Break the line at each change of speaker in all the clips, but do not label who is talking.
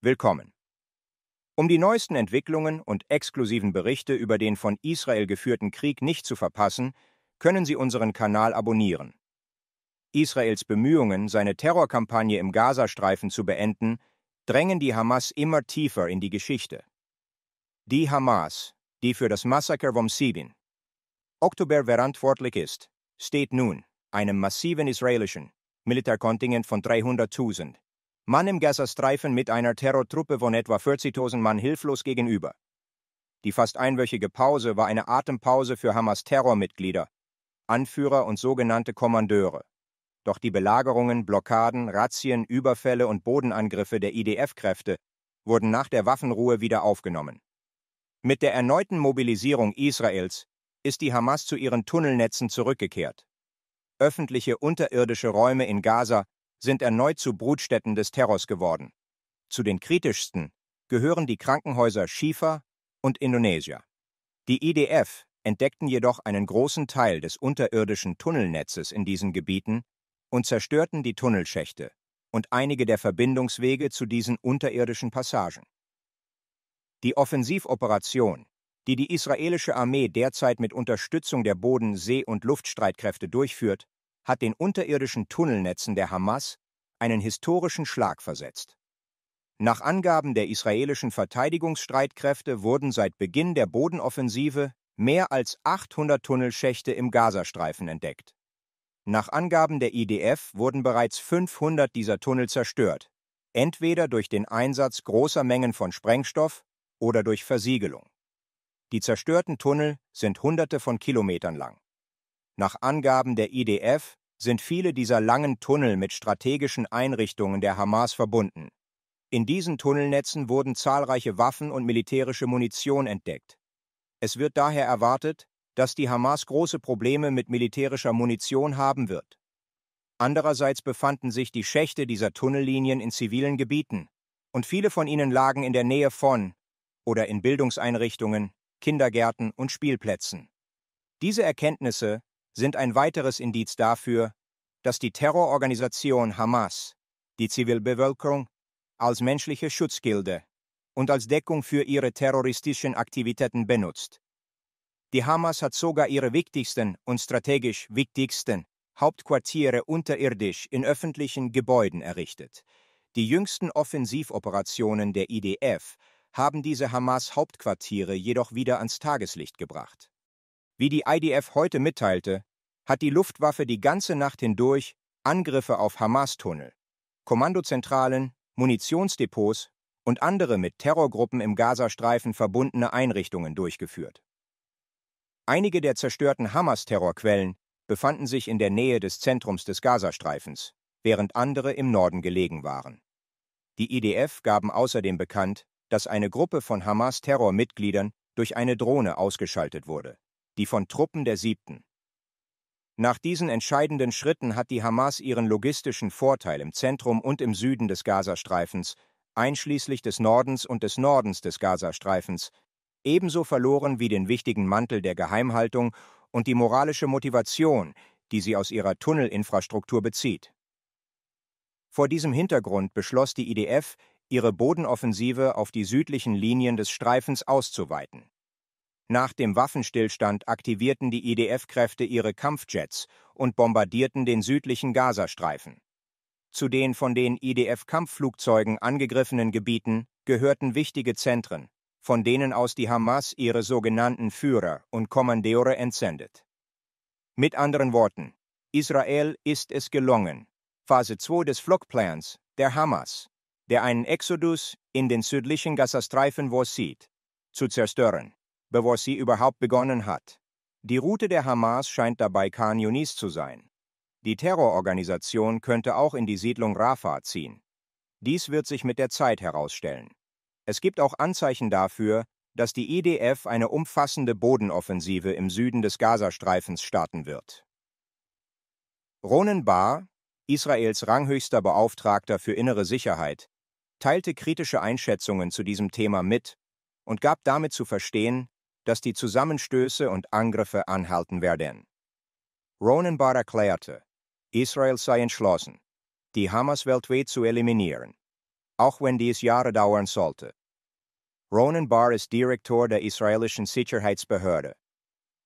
Willkommen. Um die neuesten Entwicklungen und exklusiven Berichte über den von Israel geführten Krieg nicht zu verpassen, können Sie unseren Kanal abonnieren. Israels Bemühungen, seine Terrorkampagne im Gazastreifen zu beenden, drängen die Hamas immer tiefer in die Geschichte. Die Hamas, die für das Massaker vom Sibin Oktober verantwortlich ist, steht nun einem massiven israelischen Militärkontingent von 300.000 Mann im Gazastreifen mit einer Terrortruppe von etwa 40.000 Mann hilflos gegenüber. Die fast einwöchige Pause war eine Atempause für Hamas Terrormitglieder, Anführer und sogenannte Kommandeure. Doch die Belagerungen, Blockaden, Razzien, Überfälle und Bodenangriffe der IDF-Kräfte wurden nach der Waffenruhe wieder aufgenommen. Mit der erneuten Mobilisierung Israels ist die Hamas zu ihren Tunnelnetzen zurückgekehrt. Öffentliche unterirdische Räume in Gaza sind erneut zu Brutstätten des Terrors geworden. Zu den kritischsten gehören die Krankenhäuser Schiefer und Indonesia. Die IDF entdeckten jedoch einen großen Teil des unterirdischen Tunnelnetzes in diesen Gebieten und zerstörten die Tunnelschächte und einige der Verbindungswege zu diesen unterirdischen Passagen. Die Offensivoperation, die die israelische Armee derzeit mit Unterstützung der Boden-, See- und Luftstreitkräfte durchführt, hat den unterirdischen Tunnelnetzen der Hamas einen historischen Schlag versetzt. Nach Angaben der israelischen Verteidigungsstreitkräfte wurden seit Beginn der Bodenoffensive mehr als 800 Tunnelschächte im Gazastreifen entdeckt. Nach Angaben der IDF wurden bereits 500 dieser Tunnel zerstört, entweder durch den Einsatz großer Mengen von Sprengstoff oder durch Versiegelung. Die zerstörten Tunnel sind hunderte von Kilometern lang. Nach Angaben der IDF sind viele dieser langen Tunnel mit strategischen Einrichtungen der Hamas verbunden. In diesen Tunnelnetzen wurden zahlreiche Waffen und militärische Munition entdeckt. Es wird daher erwartet, dass die Hamas große Probleme mit militärischer Munition haben wird. Andererseits befanden sich die Schächte dieser Tunnellinien in zivilen Gebieten, und viele von ihnen lagen in der Nähe von oder in Bildungseinrichtungen, Kindergärten und Spielplätzen. Diese Erkenntnisse sind ein weiteres Indiz dafür, dass die Terrororganisation Hamas die Zivilbevölkerung als menschliche Schutzgilde und als Deckung für ihre terroristischen Aktivitäten benutzt. Die Hamas hat sogar ihre wichtigsten und strategisch wichtigsten Hauptquartiere unterirdisch in öffentlichen Gebäuden errichtet. Die jüngsten Offensivoperationen der IDF haben diese Hamas-Hauptquartiere jedoch wieder ans Tageslicht gebracht. Wie die IDF heute mitteilte, hat die Luftwaffe die ganze Nacht hindurch Angriffe auf Hamas-Tunnel, Kommandozentralen, Munitionsdepots und andere mit Terrorgruppen im Gazastreifen verbundene Einrichtungen durchgeführt. Einige der zerstörten Hamas-Terrorquellen befanden sich in der Nähe des Zentrums des Gazastreifens, während andere im Norden gelegen waren. Die IDF gaben außerdem bekannt, dass eine Gruppe von Hamas-Terrormitgliedern durch eine Drohne ausgeschaltet wurde, die von Truppen der 7. Nach diesen entscheidenden Schritten hat die Hamas ihren logistischen Vorteil im Zentrum und im Süden des Gazastreifens, einschließlich des Nordens und des Nordens des Gazastreifens, ebenso verloren wie den wichtigen Mantel der Geheimhaltung und die moralische Motivation, die sie aus ihrer Tunnelinfrastruktur bezieht. Vor diesem Hintergrund beschloss die IDF, e ihre Bodenoffensive auf die südlichen Linien des Streifens auszuweiten. Nach dem Waffenstillstand aktivierten die IDF-Kräfte e ihre Kampfjets und bombardierten den südlichen Gazastreifen. Zu den von den IDF-Kampfflugzeugen e angegriffenen Gebieten gehörten wichtige Zentren, von denen aus die Hamas ihre sogenannten Führer und Kommandeure entsendet. Mit anderen Worten, Israel ist es gelungen, Phase 2 des Flockplans der Hamas, der einen Exodus in den südlichen Gazastreifen vorsieht, zu zerstören bevor sie überhaupt begonnen hat. Die Route der Hamas scheint dabei Khan Yunis zu sein. Die Terrororganisation könnte auch in die Siedlung Rafah ziehen. Dies wird sich mit der Zeit herausstellen. Es gibt auch Anzeichen dafür, dass die IDF eine umfassende Bodenoffensive im Süden des Gazastreifens starten wird. Ronen Bar, Israels ranghöchster Beauftragter für innere Sicherheit, teilte kritische Einschätzungen zu diesem Thema mit und gab damit zu verstehen, dass die Zusammenstöße und Angriffe anhalten werden. Ronenbar erklärte, Israel sei entschlossen, die Hamas weltweit zu eliminieren, auch wenn dies Jahre dauern sollte. Ronan Barr ist Direktor der israelischen Sicherheitsbehörde,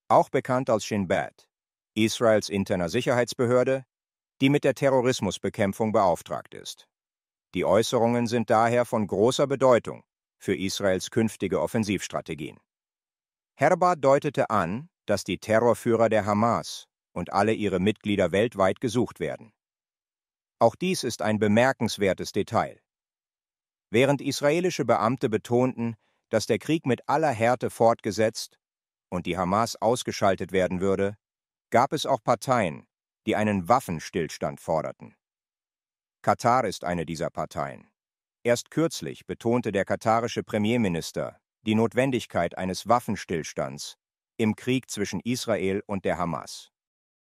auch bekannt als Shin Bet, Israels interner Sicherheitsbehörde, die mit der Terrorismusbekämpfung beauftragt ist. Die Äußerungen sind daher von großer Bedeutung für Israels künftige Offensivstrategien. Herbar deutete an, dass die Terrorführer der Hamas und alle ihre Mitglieder weltweit gesucht werden. Auch dies ist ein bemerkenswertes Detail. Während israelische Beamte betonten, dass der Krieg mit aller Härte fortgesetzt und die Hamas ausgeschaltet werden würde, gab es auch Parteien, die einen Waffenstillstand forderten. Katar ist eine dieser Parteien. Erst kürzlich betonte der katarische Premierminister die Notwendigkeit eines Waffenstillstands im Krieg zwischen Israel und der Hamas.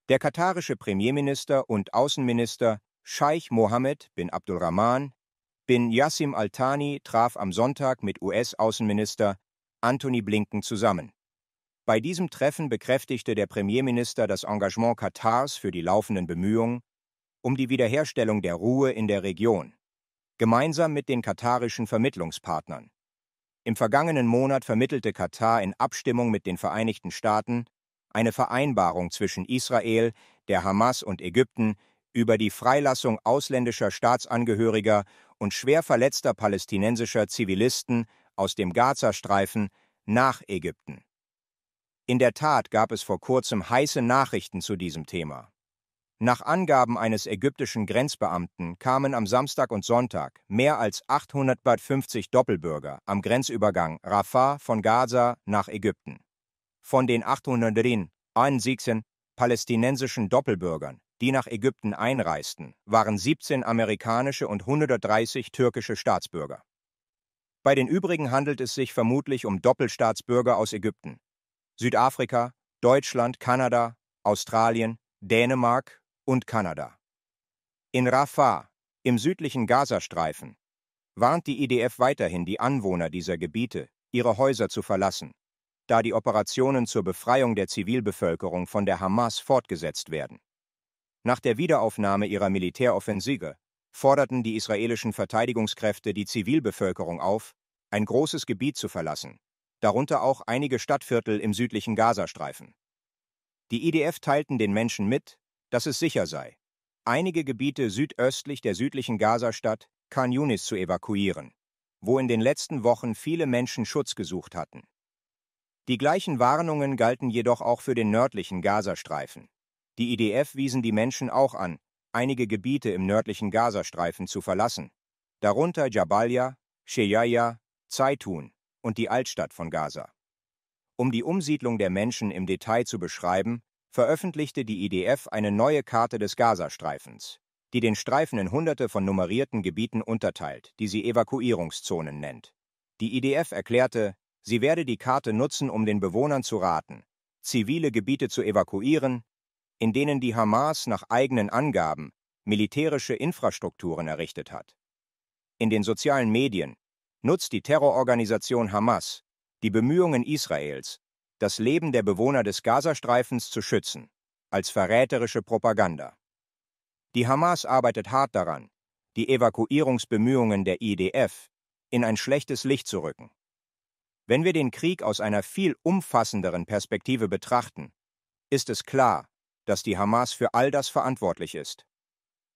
Der katarische Premierminister und Außenminister Scheich Mohammed bin Abdulrahman bin Yassim Al-Thani traf am Sonntag mit US-Außenminister Anthony Blinken zusammen. Bei diesem Treffen bekräftigte der Premierminister das Engagement Katars für die laufenden Bemühungen um die Wiederherstellung der Ruhe in der Region, gemeinsam mit den katarischen Vermittlungspartnern. Im vergangenen Monat vermittelte Katar in Abstimmung mit den Vereinigten Staaten eine Vereinbarung zwischen Israel, der Hamas und Ägypten über die Freilassung ausländischer Staatsangehöriger und schwer verletzter palästinensischer Zivilisten aus dem Gazastreifen nach Ägypten. In der Tat gab es vor kurzem heiße Nachrichten zu diesem Thema. Nach Angaben eines ägyptischen Grenzbeamten kamen am Samstag und Sonntag mehr als 850 Doppelbürger am Grenzübergang Rafah von Gaza nach Ägypten. Von den 871 palästinensischen Doppelbürgern, die nach Ägypten einreisten, waren 17 amerikanische und 130 türkische Staatsbürger. Bei den übrigen handelt es sich vermutlich um Doppelstaatsbürger aus Ägypten, Südafrika, Deutschland, Kanada, Australien, Dänemark und Kanada. In Rafah, im südlichen Gazastreifen, warnt die IDF weiterhin die Anwohner dieser Gebiete, ihre Häuser zu verlassen, da die Operationen zur Befreiung der Zivilbevölkerung von der Hamas fortgesetzt werden. Nach der Wiederaufnahme ihrer Militäroffensive forderten die israelischen Verteidigungskräfte die Zivilbevölkerung auf, ein großes Gebiet zu verlassen, darunter auch einige Stadtviertel im südlichen Gazastreifen. Die IDF teilten den Menschen mit, dass es sicher sei, einige Gebiete südöstlich der südlichen Gazastadt Khan Yunis zu evakuieren, wo in den letzten Wochen viele Menschen Schutz gesucht hatten. Die gleichen Warnungen galten jedoch auch für den nördlichen Gazastreifen. Die IDF wiesen die Menschen auch an, einige Gebiete im nördlichen Gazastreifen zu verlassen, darunter Jabalia, Sheyaya, Zaitun und die Altstadt von Gaza. Um die Umsiedlung der Menschen im Detail zu beschreiben, veröffentlichte die IDF e eine neue Karte des Gazastreifens, die den Streifen in hunderte von nummerierten Gebieten unterteilt, die sie Evakuierungszonen nennt. Die IDF e erklärte, sie werde die Karte nutzen, um den Bewohnern zu raten, zivile Gebiete zu evakuieren, in denen die Hamas nach eigenen Angaben militärische Infrastrukturen errichtet hat. In den sozialen Medien nutzt die Terrororganisation Hamas die Bemühungen Israels, das Leben der Bewohner des Gazastreifens zu schützen, als verräterische Propaganda. Die Hamas arbeitet hart daran, die Evakuierungsbemühungen der IDF in ein schlechtes Licht zu rücken. Wenn wir den Krieg aus einer viel umfassenderen Perspektive betrachten, ist es klar, dass die Hamas für all das verantwortlich ist.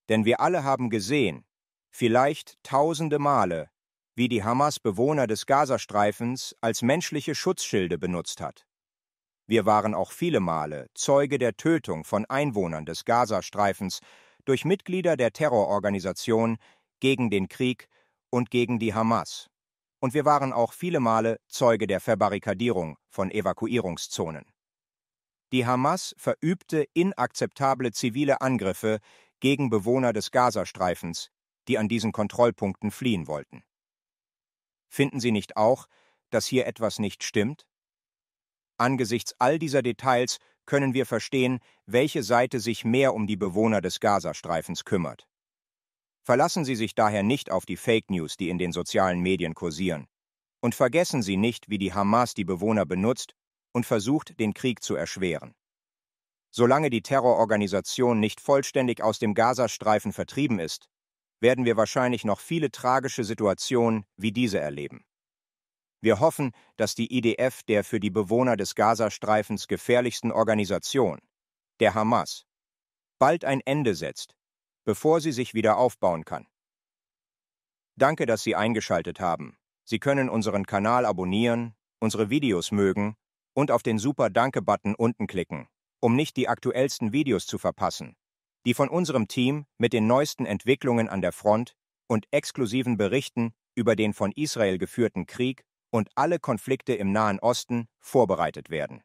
Denn wir alle haben gesehen, vielleicht tausende Male, wie die Hamas Bewohner des Gazastreifens als menschliche Schutzschilde benutzt hat. Wir waren auch viele Male Zeuge der Tötung von Einwohnern des Gazastreifens durch Mitglieder der Terrororganisation gegen den Krieg und gegen die Hamas. Und wir waren auch viele Male Zeuge der Verbarrikadierung von Evakuierungszonen. Die Hamas verübte inakzeptable zivile Angriffe gegen Bewohner des Gazastreifens, die an diesen Kontrollpunkten fliehen wollten. Finden Sie nicht auch, dass hier etwas nicht stimmt? Angesichts all dieser Details können wir verstehen, welche Seite sich mehr um die Bewohner des Gazastreifens kümmert. Verlassen Sie sich daher nicht auf die Fake News, die in den sozialen Medien kursieren. Und vergessen Sie nicht, wie die Hamas die Bewohner benutzt und versucht, den Krieg zu erschweren. Solange die Terrororganisation nicht vollständig aus dem Gazastreifen vertrieben ist, werden wir wahrscheinlich noch viele tragische Situationen wie diese erleben. Wir hoffen, dass die IDF e der für die Bewohner des Gazastreifens gefährlichsten Organisation, der Hamas, bald ein Ende setzt, bevor sie sich wieder aufbauen kann. Danke, dass Sie eingeschaltet haben. Sie können unseren Kanal abonnieren, unsere Videos mögen und auf den Super Danke-Button unten klicken, um nicht die aktuellsten Videos zu verpassen, die von unserem Team mit den neuesten Entwicklungen an der Front und exklusiven Berichten über den von Israel geführten Krieg und alle Konflikte im Nahen Osten vorbereitet werden.